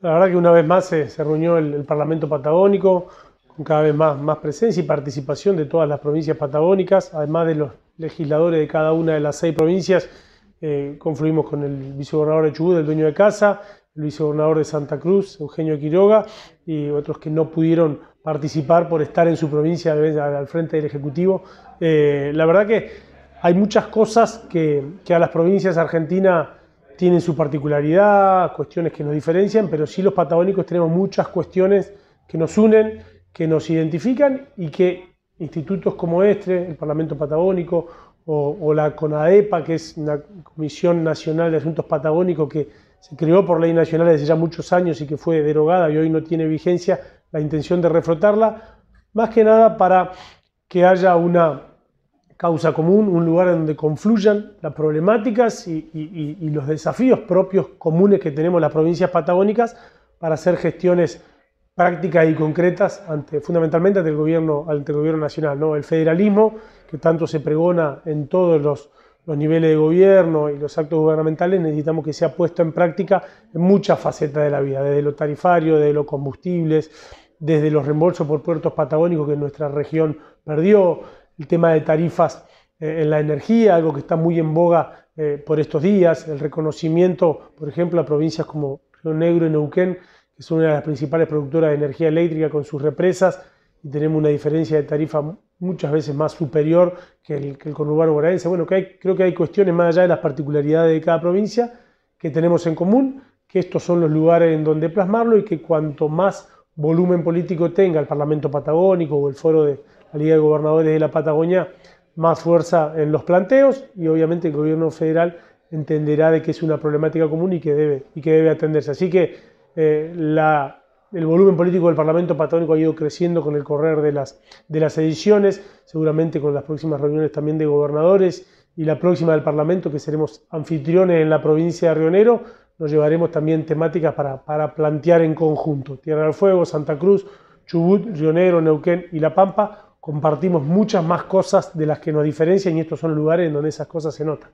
La verdad que una vez más se, reunió el, Parlamento Patagónico con cada vez más, presencia y participación de todas las provincias patagónicas, además de los legisladores de cada una de las seis provincias. Eh, confluimos con el vicegobernador de Chubut, el dueño de casa, el vicegobernador de Santa Cruz, Eugenio Quiroga, y otros que no pudieron participar por estar en su provincia al frente del Ejecutivo. Eh, la verdad que hay muchas cosas que, que a las provincias argentinas tienen su particularidad, cuestiones que nos diferencian, pero sí los patagónicos tenemos muchas cuestiones que nos unen, que nos identifican y que institutos como este, el Parlamento Patagónico o, la CONADEPA, que es una Comisión Nacional de Asuntos Patagónicos que se creó por ley nacional desde ya muchos años y que fue derogada y hoy no tiene vigencia, la intención de refrotarla, más que nada para que haya una causa común, un lugar donde confluyan las problemáticas y, los desafíos propios comunes que tenemos las provincias patagónicas para hacer gestiones prácticas y concretas ante, fundamentalmente ante el gobierno, ante gobierno nacional. ¿no? El federalismo, que tanto se pregona en todos los, los niveles de gobierno y los actos gubernamentales, necesitamos que sea puesto en práctica en muchas facetas de la vida, desde lo tarifario, desde los combustibles, desde los reembolsos por puertos patagónicos que nuestra región perdió, el tema de tarifas eh, en la energía, algo que está muy en boga eh, por estos días, el reconocimiento, por ejemplo, a provincias como Río Negro y Neuquén, que son una de las principales productoras de energía eléctrica con sus represas, y tenemos una diferencia de tarifa muchas veces más superior que el, conurbano bonaerense. Bueno, que creo que hay cuestiones más allá de las particularidades de cada provincia que tenemos en común, que estos son los lugares en donde plasmarlo y que cuanto más volumen político tenga el Parlamento Patagónico o el Foro de la Liga de Gobernadores de la Patagonia más fuerza en los planteos y obviamente el gobierno federal entenderá de que es una problemática común y que debe, y que debe atenderse. Así que eh, el volumen político del Parlamento patagónico ha ido creciendo con el correr de las, de las ediciones, seguramente con las próximas reuniones también de gobernadores y la próxima del Parlamento, que seremos anfitriones en la provincia de Rionero, nos llevaremos también temáticas para, para plantear en conjunto. Tierra del Fuego, Santa Cruz, Chubut, Rionero, Neuquén y La Pampa, compartimos muchas más cosas de las que nos diferencian y estos son lugares en donde esas cosas se notan.